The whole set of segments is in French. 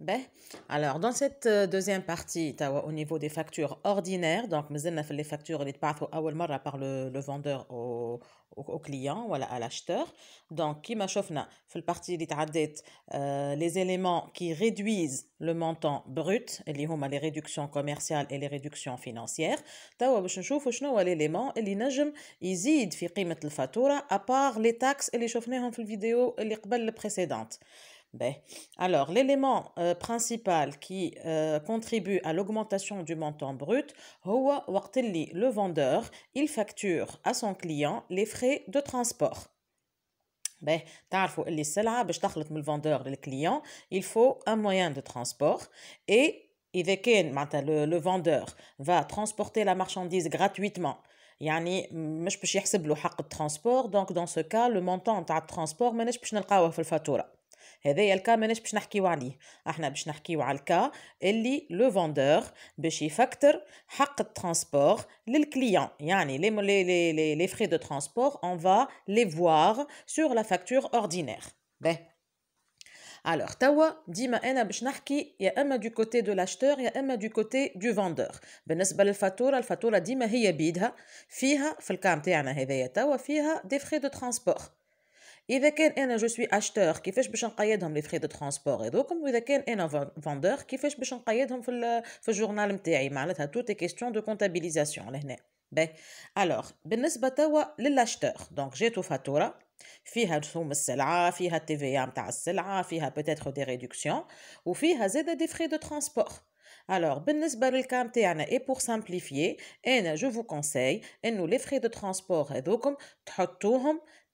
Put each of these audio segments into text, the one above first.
Ben, alors, dans cette euh, deuxième partie, euh, au niveau des factures ordinaires, donc, nous avons les factures les par le, le vendeur au, client, voilà, à l'acheteur. Donc, qui m'a fait partie euh, les éléments qui réduisent le montant brut, les les réductions commerciales et les réductions financières. Tawa, باش نشوفوا شنو هو l'élément اللي نجم يزيد في قيمة à part les taxes اللي شفناهم في vidéo la vidéo précédente. Ben, alors, l'élément euh, principal qui euh, contribue à l'augmentation du montant brut, le vendeur, il facture à son client les frais de transport. Ben, le vendeur le client, il faut un moyen de transport. Et le vendeur va transporter la marchandise gratuitement. يعني مش de يحسب le حق الترانسبور دونك دون سو كا لو مونطون تاع الترانسبور le هذايا الكا ماناش باش نحكيو عليه احنا باش نحكيو على الكا اللي لو فوندور باش يفكتر حق الترانسبور للكليون يعني لي لي لي لي فري دو ترانسبور اون فا لي فوار سور لا فاكتور اوردينير باه Alors, tawa, dima ena bishnahki, ya emma du côté de l'acheteur, ya emma du côté du vendeur. بالنسبة للفاتورة, الفاتورة ديما هي بيدها فيها في الكام تاعنا هذايا توا فيها دي فري دو ترانسبور. Si je suis acheteur, qui fait que je peux faire les frais de transport Et si je suis vendeur, qu'est-ce que je peux faire pour payer les frais de transport Tout est question de comptabilisation. Ben، alors, pour l'acheteur, j'ai une faute. Il y a des frais de transport, il y a des frais de transport, il y a peut-être des réductions. ou il y a des frais de transport. Alors, pour simplifier, je vous conseille de les frais de transport ici.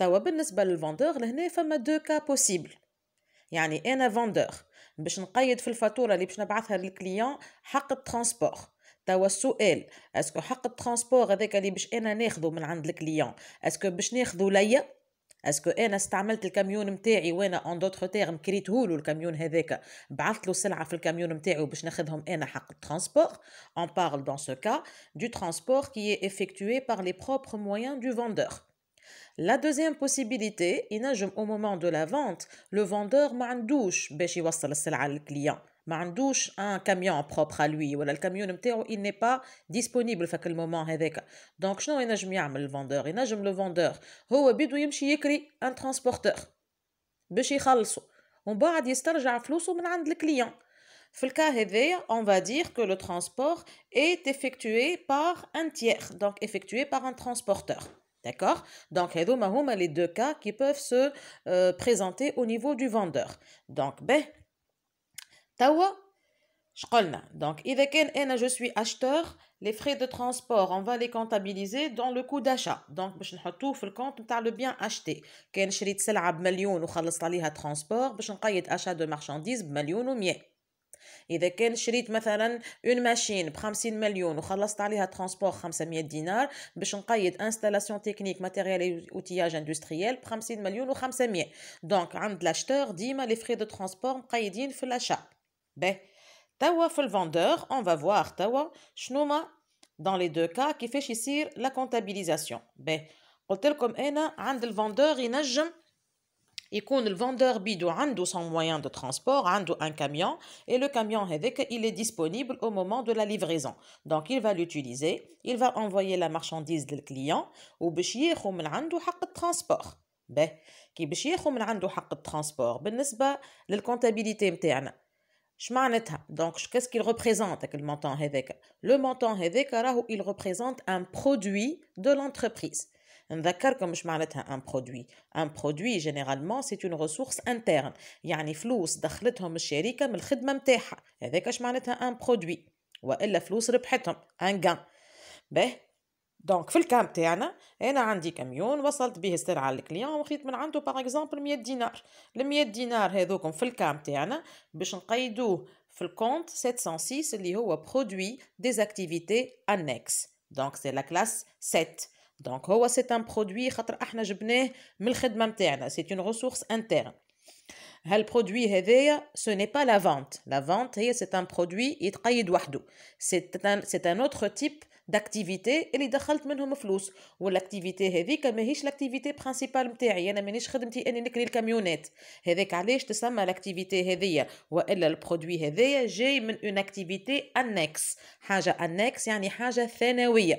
توا بالنسبه للفندور لهنا فما دو كا بوسيبل يعني انا فندور باش نقيد في الفاتوره اللي باش نبعثها للكليون حق الترانسبور توا السؤال اسكو حق الترانسبور هذاك اللي باش انا ناخذه من عند الكليون اسكو باش ناخذه ليا اسكو انا استعملت الكاميون نتاعي وانا اون دوتر تيرم كريته له الكاميون هذاك بعثت له سلعه في الكاميون نتاعي باش ناخذهم انا حق الترانسبور اون بارل دون سو كا دو ترانسبور كي اي افيكتوي بار لي بروبر مويان دو فوندور La deuxième possibilité, il nage au moment de la vente, le vendeur manne douch, beshi wasalasal al client manne un camion propre à lui. Ou le camion peut il n'est pas disponible à quel moment avec. Donc non il nage le vendeur, il nage mieux le vendeur. Houa bidouym chiey kri un transporteur. Beshi halso on ba adistal jaflosou manne al client. Flikar hevè, on va dire que le transport est effectué par un tiers, donc effectué par un transporteur. D'accord Donc, les deux cas qui peuvent se euh, présenter au niveau du vendeur. Donc, ben, tawa, Donc, je suis acheteur, les frais de transport, on va les comptabiliser dans le coût d'achat. Donc, je vais tout le compte le bien acheté. Quand je suis acheté 1 million, je vais transport, je vais achat de marchandises, million ou mieux et de quand j'ai acheté مثلا une machine pour 50 millions et j'ai payé le transport 500 dinars pour enregistrer installation technique matériel et outillage industriel pour millions et 500 donc quand l'acheteur, toujours les frais de transport sont enregistrés dans l'achat. Mais toi, chez le vendeur, on va voir toi, qu'est-ce que dans les deux cas, qui fait passe la comptabilisation Mais hôtel comme ai dit que chez le vendeur, il est possible vendeur vendeur بيدو a son moyen de transport a un camion et le camion il est disponible au moment de la livraison donc il va l'utiliser il va envoyer la marchandise le client ou باش ياخذ من عنده حق transport. Bah، باه كي باش ياخذ من عنده حق الترانسبورت بالنسبه للكونتابيليتي Donc, qu'est-ce qu'il représente avec le montant Hedeka Le montant il représente un produit de l'entreprise. نذكركم مش معناتها ان برودوي ان برودوي جينيرالمون سي اون ريسورس انترن يعني فلوس دخلتهم الشركه من الخدمه نتاعها هذاك اش معناتها ان برودوي والا فلوس ربحتهم ان غان باهي دونك في الكام تاعنا انا عندي كاميون وصلت به السلعه للكليون وخذيت من عنده باغ اكزومبل 100 دينار ال 100 دينار هذوكم في الكام تاعنا باش نقيدوه في الكونت 706 اللي هو برودوي ديزاكتيفيتي انكس دونك سي لا كلاس 7 Donc, c'est un produit parce qu'on l'a construit dans C'est une ressource interne. Ce produit, ce n'est pas la vente. La vente, c'est un produit qui se prépare seul. C'est un autre type d'activité qui est investi dans le marché. Et cette activité l'activité principale. Je n'ai pas de travail pour la camionnette. Pourquoi de t elle cette activité Parce que ce produit vient J'ai activité annexe. Une activité annexe, c'est-à-dire une activité secondaire.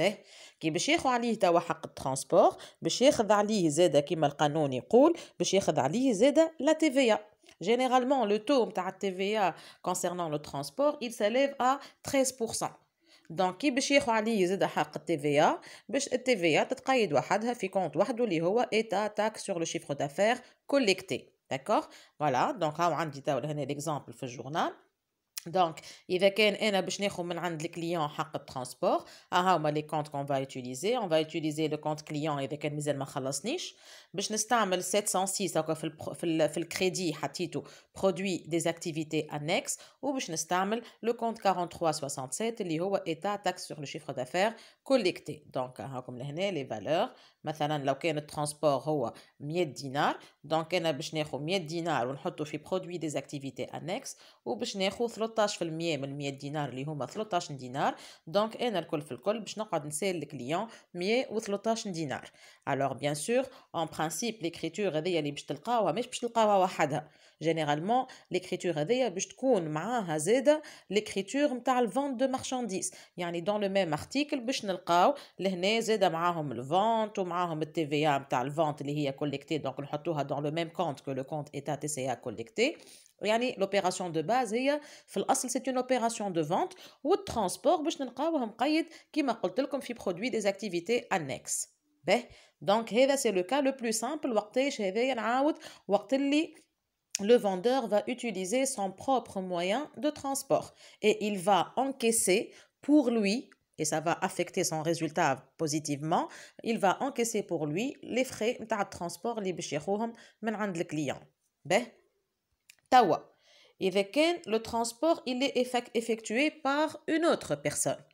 به كي باش ياخذ عليه توا حق الترانسبور باش ياخذ عليه زاده كيما القانون يقول باش ياخذ عليه زاده لا تيفيا généralement le taux نتاع التيفيا concernant le transport il s'élève à 13% دونك كي باش ياخذ عليه زاد حق التيفيا باش التيفيا تتقيد وحدها في كونت وحده اللي هو ايتا تاك سور لو شيفر دافير كوليكتي داكور فوالا دونك هاو عندي توا هنا ليكزامبل في الجورنال Donc, il y a une chose qui est en train de transport, le ah, transport. Ah, les comptes qu'on va utiliser. On va utiliser le compte client et le compte de la mise en place. Il y a 706, donc le crédit produit des activités annexes. Ou il y a le compte 4367, qui est en train de faire taxe sur le chiffre d'affaires collecté. Donc, ah, comme les le savez, les valeurs. Maintenant, le transport est en train 100 دينار دونك انا باش ناخذ 100 دينار ونحطو في برودوي دي زاكتيفيتي انكس وباش ناخذ 13% من 100 دينار اللي هما 13 دينار دونك انا الكل في الكل باش نقعد نسال الكليون 113 دينار الوغ بيان سور اون برانسيب ليكريتور هذيا اللي باش تلقاوها مش باش تلقاوها وحدها جينيرالمون ليكريتور هذيا باش تكون معاها زاده ليكريتور نتاع الفونت دو مارشانديز يعني دون لو ميم ارتيكل باش نلقاو لهنا زاده معاهم الفونت ومعاهم التي في ا نتاع الفونت اللي هي كل donc le on a dans le même compte que le compte État TCA collecté. L'opération de base, c'est une opération de vente ou de transport qui m'a comme produit des activités annexes. Ben, donc, c'est le cas le plus simple. Le vendeur va utiliser son propre moyen de transport et il va encaisser pour lui et ça va affecter son résultat positivement, il va encaisser pour lui les frais de transport les le client. Ben, tawa. le transport il effectué par une autre personne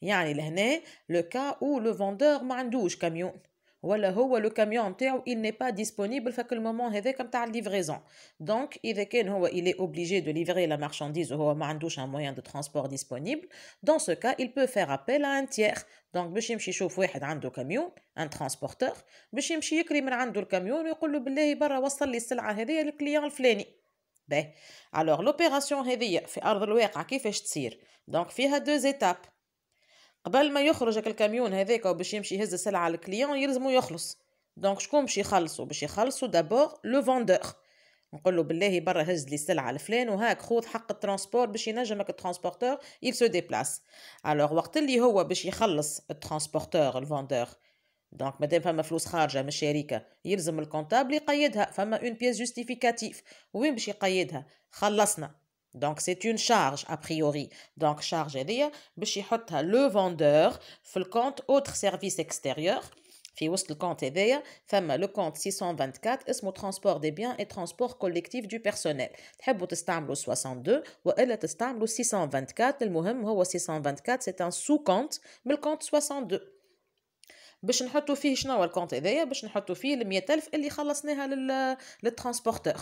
y le cas où le vendeur vendeur douche camion. ولا هو لو كاميون نتاعو il n'est pas disponible فك المومون هذاك نتاع الليفريزون دونك اذا كان هو il est obligé de livrer la marchandise وهو ما عندوش un moyen de transport disponible dans ce cas il peut faire appel à un tiers دونك باش يمشي يشوف واحد عنده كاميون ان ترانسبورتور باش يمشي يكري من عنده الكاميون ويقول له بالله برا وصل لي السلعه هذه للكليون الفلاني باهي alors l'opération, هذه في ارض الواقع كيفاش تصير دونك فيها دو étapes. قبل ما يخرج الكاميون هذاك وباش يمشي يهز السلعه على الكليون يلزمو يخلص دونك شكون باش يخلصو باش يخلصو دابور لو فوندور نقول له بالله برا هز لي السلعه لفلان وهاك خذ حق الترانسبور باش ينجمك الترانسبورتور يل سو ديبلاس الوغ وقت اللي هو باش يخلص الترانسبورتور الفوندور دونك مادام فما فلوس خارجه من الشركه يلزم الكونتابل يقيدها فما اون بيس جوستيفيكاتيف وين باش يقيدها خلصنا Donc, c'est une charge, a priori. Donc, charge est le vendeur, le compte autre service extérieur. le compte le compte 624, transport des biens et transport collectif du personnel. Tu 62, ou elle 624, le 624, c'est un sous-compte, mais le compte 62. باش نحطو فيه شنو هو باش compte فيه ال 100000 transporteur.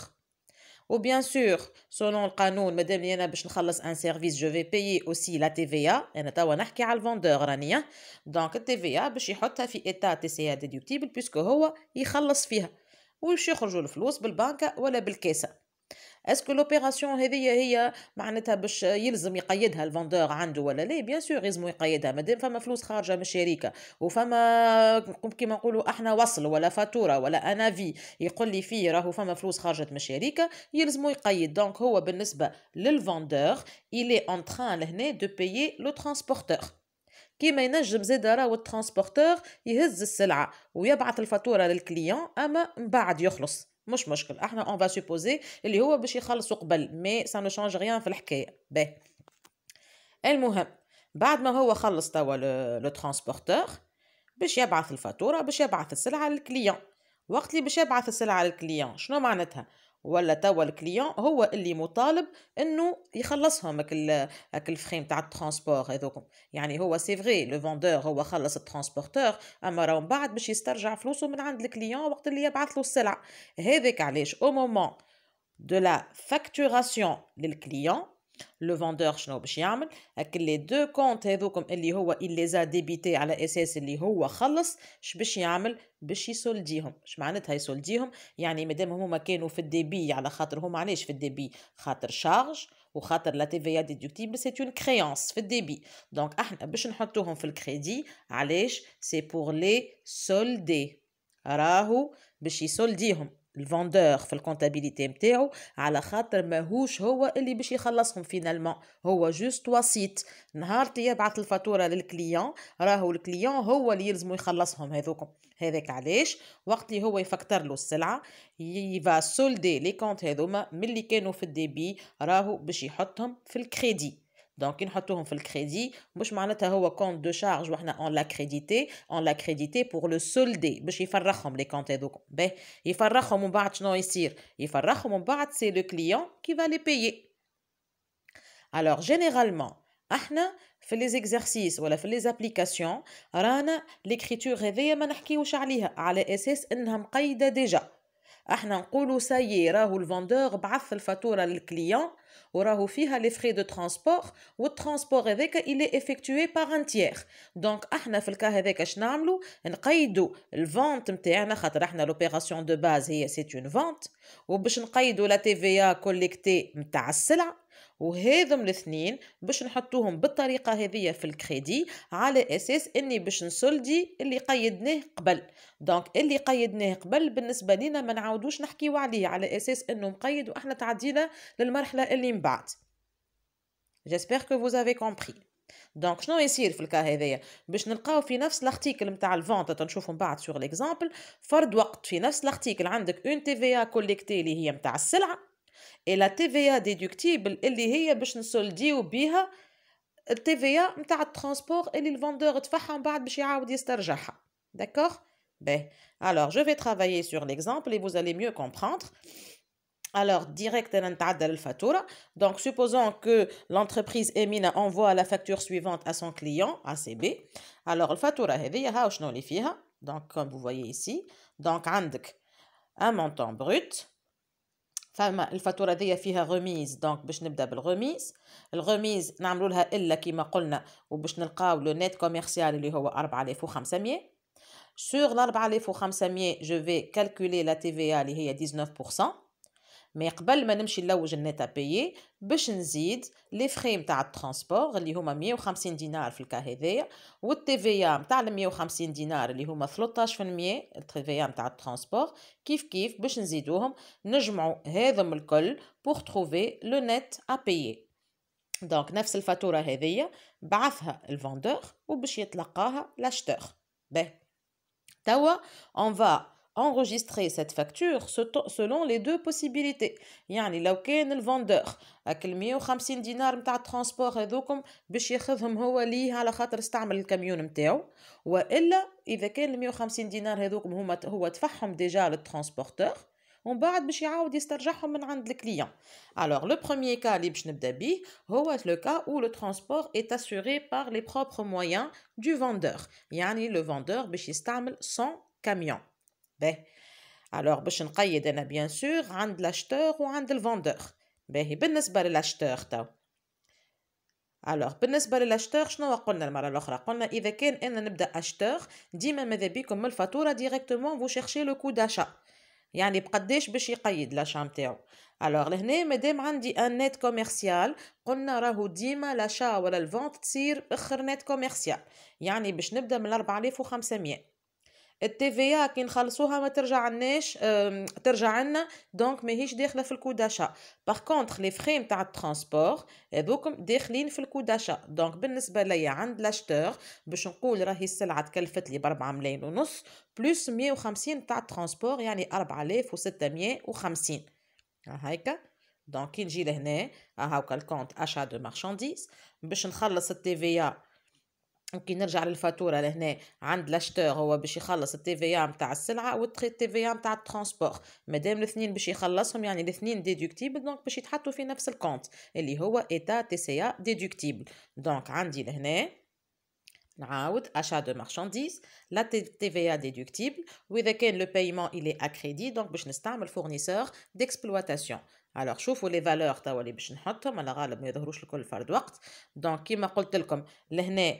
وبيان سور سولون القانون مادام لي انا باش نخلص ان سيرفيس جو في بيي اوسي لا تي في ا انا توا نحكي على الفوندور رانيا دونك التي في ا إيه باش يحطها في ايتا تي سي ا ديديكتيبل بيسكو هو يخلص فيها ويش يخرجوا الفلوس بالبنكة ولا بالكيسة اسكو لوبيراسيون هذه هي معناتها باش يلزم يقيدها الفوندور عنده ولا لا بيان سور يلزم يقيدها مادام فما فلوس خارجه من الشركه وفما كيما نقولوا احنا وصل ولا فاتوره ولا انا في يقول لي فيه راهو فما فلوس خرجت من الشركه يلزمو يقيد دونك هو بالنسبه للفوندور الي اون تران لهنا دو بايي لو ترانسبورتور كيما ينجم زيد راهو الترانسبورتور يهز السلعه ويبعث الفاتوره للكليون اما من بعد يخلص مش مشكل احنا اون فا سوبوزي اللي هو باش يخلصوا قبل مي سا نو شانج ريان في الحكايه باهي المهم بعد ما هو خلص توا لو ترانسبورتور باش يبعث الفاتوره باش يبعث السلعه للكليون وقت اللي باش يبعث السلعه للكليون شنو معناتها ولا توا الكليون هو اللي مطالب انه يخلصهم هاك هاك الفخيم تاع الترونسبور هذوكم يعني هو سي فغي لو فوندور هو خلص الترونسبورتور اما راهو من بعد باش يسترجع فلوسه من عند الكليون وقت اللي يبعث له السلعه هذاك علاش او مومون دو لا فاكتوراسيون للكليون لو فوندور شنو باش يعمل هاك لي دو كونت هذوكم اللي هو اللي زا ديبيتي على اساس اللي هو خلص اش باش يعمل باش يسولديهم اش معناتها يسولديهم يعني مادام هما كانوا في الديبي على خاطر هما علاش في الديبي خاطر شارج وخاطر لا تي في ديدكتيبل سي اون كريونس في الديبي دونك احنا باش نحطوهم في الكريدي علاش سي بور لي سولدي راهو باش يسولديهم الفندور في الكونتابيليتي نتاعو على خاطر ماهوش هو اللي باش يخلصهم فينالمون هو جوست وسيط نهار يبعث الفاتوره للكليون راهو الكليون هو اللي يلزمو يخلصهم هذوكم هذاك علاش وقت اللي هو يفكتر له السلعه يفا سولدي لي كونت هذوما ملي كانوا في الديبي راهو باش يحطهم في الكريدي دونك نحطوهم في الكريدي مش معناتها هو كونت دو شارج وحنا اون لا كريديتي اون لا كريديتي بور لو سولدي باش يفرخهم لي كونت هذوك باهي يفرخهم ومن بعد شنو يصير يفرخهم ومن بعد سي لو كليون كي va لي بيي alors généralement احنا في لي زيكزرسيس ولا في لي زابليكاسيون رانا ليكريتور هذيا ما نحكيوش عليها على اساس انها مقيده ديجا احنا نقولوا سايي راهو الفوندور بعث الفاتوره للكليون a les frais de transport le transport il est effectué par un tiers donc nous, في الكا هذاك اش نعملو la vente. نتاعنا خاطر l'opération de base c'est une vente وباش la TVA collectée وهذم الاثنين باش نحطوهم بالطريقه هذه في الكريدي على اساس اني باش نسلدي اللي قيدناه قبل دونك اللي قيدناه قبل بالنسبه لينا ما نعاودوش نحكيو عليه على اساس انه مقيد واحنا تعدينا للمرحله اللي من بعد جيسبر كو فوز افي كومبري دونك شنو يصير في الكا هذايا باش نلقاو في نفس لارتيكل نتاع الفونت تنشوفو من بعد سوغ ليكزامبل فرد وقت في نفس لارتيكل عندك اون تي في ا كوليكتي اللي هي نتاع السلعه Et la TVA déductible, elle est اللي هي باش نسولديو بها le vendeur نتاع الترانسبور اللي الفوندور دفعها من بعد باش يعاود يسترجعها alors je vais travailler sur l'exemple et vous allez mieux comprendre Alors, direct, Donc, supposons que l'entreprise Emina envoie la facture suivante à son client, ACB. Alors, la facture, Donc, comme vous voyez ici, donc, un montant brut, فما الفاتوره دي فيها غوميز دونك باش نبدا بالغوميز الغوميز نعملوا لها الا كيما قلنا وباش نلقاو لو نت كوميرسيال اللي هو 4500 سور ل 4500 جو في كالكولي لا تي في اللي هي 19% مي قبل ما نمشي نلوج النيتا بي باش نزيد لي فري نتاع الترونسبور اللي هما 150 دينار في الكا هذايا والتيفيا نتاع 150 دينار اللي هما 13% التي في التيفيا نتاع الترونسبور كيف كيف باش نزيدوهم نجمعوا هذم الكل بور تروفي لو نيت ا بي دونك نفس الفاتوره هذيا بعثها الفوندور وباش يتلقاها لاشتور باهي توا اون فا enregistrer cette facture selon les deux possibilités يعني لو كان الفوندور هاك ال 150 دينار نتاع الترونسبور هذوكم باش ياخذهم هو ليه على خاطر استعمل الكاميون نتاعو والا اذا كان ال 150 دينار هذوكم هما هو دفعهم ديجا للترونسبورتور ومن بعد باش يعاود يسترجعهم من عند الكليون الوغ لو بروميي كا اللي باش نبدا بيه هو لو كا او لو ترونسبور اي اسوري بار لي بروبر مويان دو فوندور يعني لو فوندور باش يستعمل سون كاميون باهي الوغ باش نقيد انا بيان سور عند لاشتور وعند الفوندور باهي بالنسبه للاشتور تو الوغ بالنسبه للاشتور شنو قلنا المره الاخرى قلنا اذا كان انا نبدا اشتور ديما ماذا بيكم من الفاتوره ديريكتومون فو شيرشي لو كو داشا يعني بقداش باش يقيد لاشا نتاعو الوغ لهنا مادام عندي ان نت كوميرسيال قلنا راهو ديما لاشا ولا الفونت تصير اخر نت كوميرسيال يعني باش نبدا من 4500 ا كي نخلصوها ما ترجع عناش ترجع لنا دونك ماهيش داخله في الكود داشا باغ كونط لي فري نتاع الترونسبور هذوكم داخلين في الكود داشا دونك بالنسبه ليا عند لاشتور باش نقول راهي السلعه تكلفت لي ب 4 ملايين ونص بلس 150 تاع الترونسبور يعني 4650 هايكا دونك كي نجي لهنا هاكا الكونت اشا دو مارشانديز باش نخلص التيفيا اوكي نرجع للفاتورة لهنا عند لاشتور هو باش يخلص التي في تاع السلعة والتي في تاع الترونسبور مادام الاثنين باش يخلصهم يعني الاثنين ديدوكتيبل دونك باش يتحطوا في نفس الكونت اللي هو ايتا تي سي ديدوكتيبل دونك عندي لهنا نعاود مارشانديز لا تي في ا déductible واذا كان لو بايمون الي اكريدي دونك باش نستعمل فورنيسور ديكسبلواتاسيون الوغ شوفوا لي فالور توا اللي باش نحطهم على غالب ما يظهروش لكل فرد وقت دونك كيما قلت لكم لهنا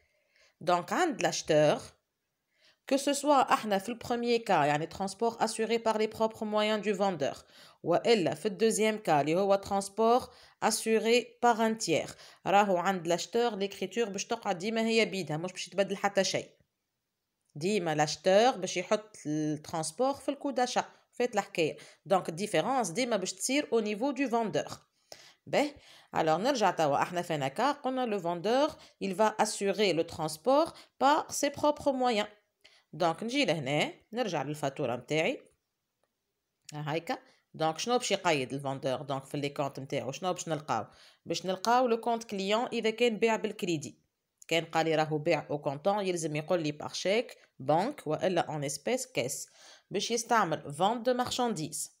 Donc, un l'acheteur, que ce soit dans le premier cas, un transport assuré par les propres moyens du vendeur, ou elle, le deuxième cas, un transport assuré par un tiers. Rahu un l'acheteur, l'écriture, je te il y a l'acheteur, je le transport, fait coup d'achat, fait Donc, différence, dis, mais je au niveau du vendeur. Alors, le vendeur, il va assurer le transport par ses propres moyens. Donc, نجي لهنا نرجع للفاتوره نتاعي cas دونك شنو باش يقيد الفوندور دونك في لي كونت نتاعو شنو باش نلقاو باش نلقاو لو كليون اذا كان بيع بالكريدي كان قال راهو بيع او cas يلزم يقول لي بار شيك بنك والا اون كاس باش يستعمل vente de marchandises.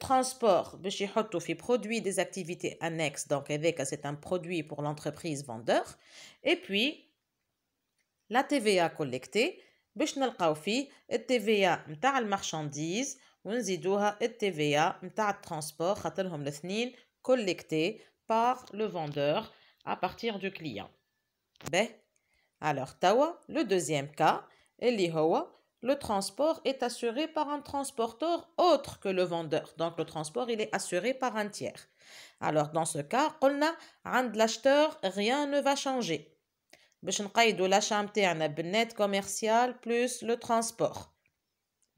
transport, produit des activités annexes, donc avec c'est un produit pour l'entreprise vendeur. Et puis, la TVA collectée, Bishnal Kaufi, et TVA m'ta marchandise, Wunzidouha et TVA m'ta transport, collectée par le vendeur à partir du client. Ben, alors, Tawa, le deuxième cas, Elihowa, le transport est assuré par un transporteur autre que le vendeur. Donc le transport, il est assuré par un tiers. Alors dans ce cas, on a l'acheteur, rien ne va changer. باش نقيدو l'achat le net commercial plus le transport.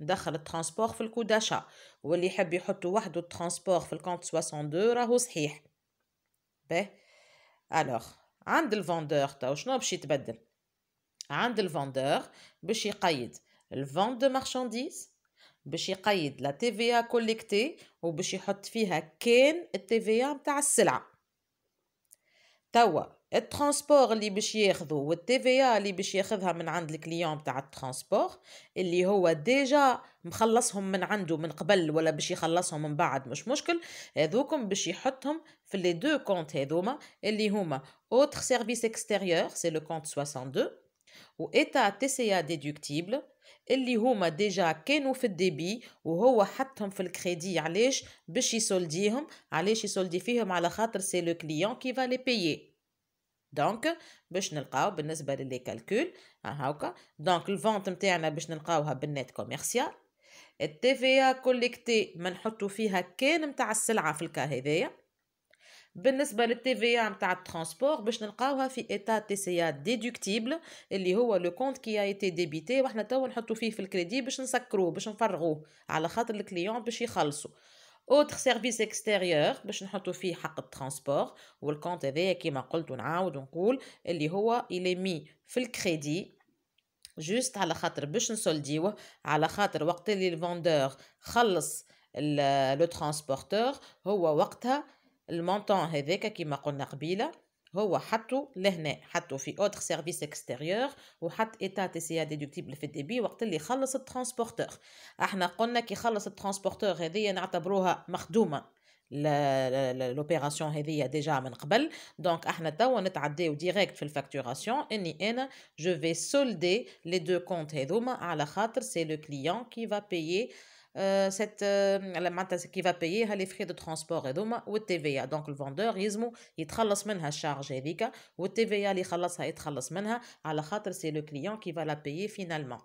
ندخل الترانسبور في الكود d'achat واللي يحب يحط وحده الترانسبور في الكونت 62 راهو صحيح. باهي الوغ عند الفوندور تو شنو باش يتبدل؟ عند الفوندور باش يقيد الفونت دو مارشانديز باش يقيد لا تي في ا إيه كوليكتي وباش يحط فيها كان التي في ا إيه نتاع السلعه توا الترانسبور اللي باش ياخذو والتي في ا إيه اللي باش ياخذها من عند الكليون نتاع الترانسبور اللي هو ديجا مخلصهم من عنده من قبل ولا باش يخلصهم من بعد مش مشكل هذوكم باش يحطهم في لي دو كونت هذوما اللي هما اوتر سيرفيس اكستيريور سي لو كونت 62 و ايتا تي سي ا ديدوكتيبل اللي هما ديجا كانوا في الديبي وهو حطهم في الكريدي علاش باش يسولديهم علاش يسولدي فيهم على خاطر سي لو كليون كي فالي بيي دونك باش نلقاو بالنسبه للي كالكول هاكا دونك الفونت نتاعنا باش نلقاوها بالنت كوميرسيال التي في كوليكتي ما نحطو فيها كان نتاع السلعه في الكا هذايا بالنسبه للتي نتاع تاع الترونسبور باش نلقاوها في ايتا تي سي ا اللي هو لو كونت كي ايتي ديبيتي وحنا توا نحطو فيه في الكريدي باش نسكروه باش نفرغوه على خاطر الكليون باش يخلصو اوتر سيرفيس اكستيريور باش نحطو فيه حق الترونسبور والكونت هذايا كيما قلت ونعاود ونقول اللي هو الي مي في الكريدي جوست على خاطر باش نسولديوه على خاطر وقت اللي الفوندور خلص لو ترانسبورتور هو وقتها المونطون هذاك كيما قلنا قبيله هو حطو لهنا حطو في اوتر سيرفيس اكستيريور وحط ايتا تي سي ديدكتيبل في الديبي وقت اللي خلص الترانسبورتور احنا قلنا كي خلص الترانسبورتور هذه نعتبروها مخدومه لوبيراسيون هذه ديجا من قبل دونك احنا توا نتعداو ديريكت في الفاكتوراسيون اني انا جو في سولدي لي دو كونت هذوما على خاطر سي لو كليون كي فا بيي Euh, cette euh, la qui va payer les frais de transport et d'homme TVA donc le vendeur il il semaine à charge et ou TVA il خلصها il à la c'est le client qui va la payer finalement